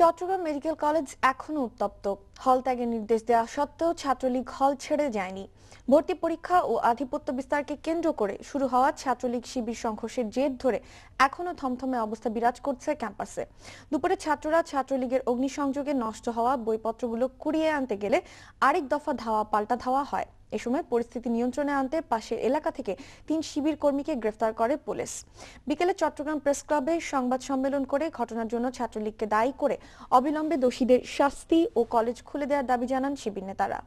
Chittagong medical college এখনো উত্তপ্ত হল ত্যাগের নির্দেশ দেওয়া সত্ত্বেও ছাত্রলীগ হল ছেড়ে যায়নি ভর্তি পরীক্ষা ও আধিপত্য বিস্তারকে কেন্দ্র করে শুরু হওয়া ছাত্রলীগ শিবির সংঘর্ষের জের ধরে এখনও থমথমে অবস্থা বিরাজ করছে ক্যাম্পাসে দুপুরে ছাত্ররা ছাত্রলীগের অগ্নিসংযোগে নষ্ট হওয়া বইপত্রগুলো কুড়িয়ে আনতে গেলে আরেক দফা ধাওয়া পাল্টা ধাওয়া হয় এ সময় পরিস্থিতি নিয়ন্ত্রণে আনতে পাশের এলাকা থেকে তিন শিবির কর্মীকে গ্রেফতার করে পুলিশ বিকেলে চট্টগ্রাম প্রেস ক্লাবে সংবাদ সম্মেলন করে ঘটনার জন্য ছাত্রলীগকে দায়ী করে অবিলম্বে দোষীদের শাস্তি ও কলেজ খুলে দেওয়ার দাবি জানান শিবির নেতারা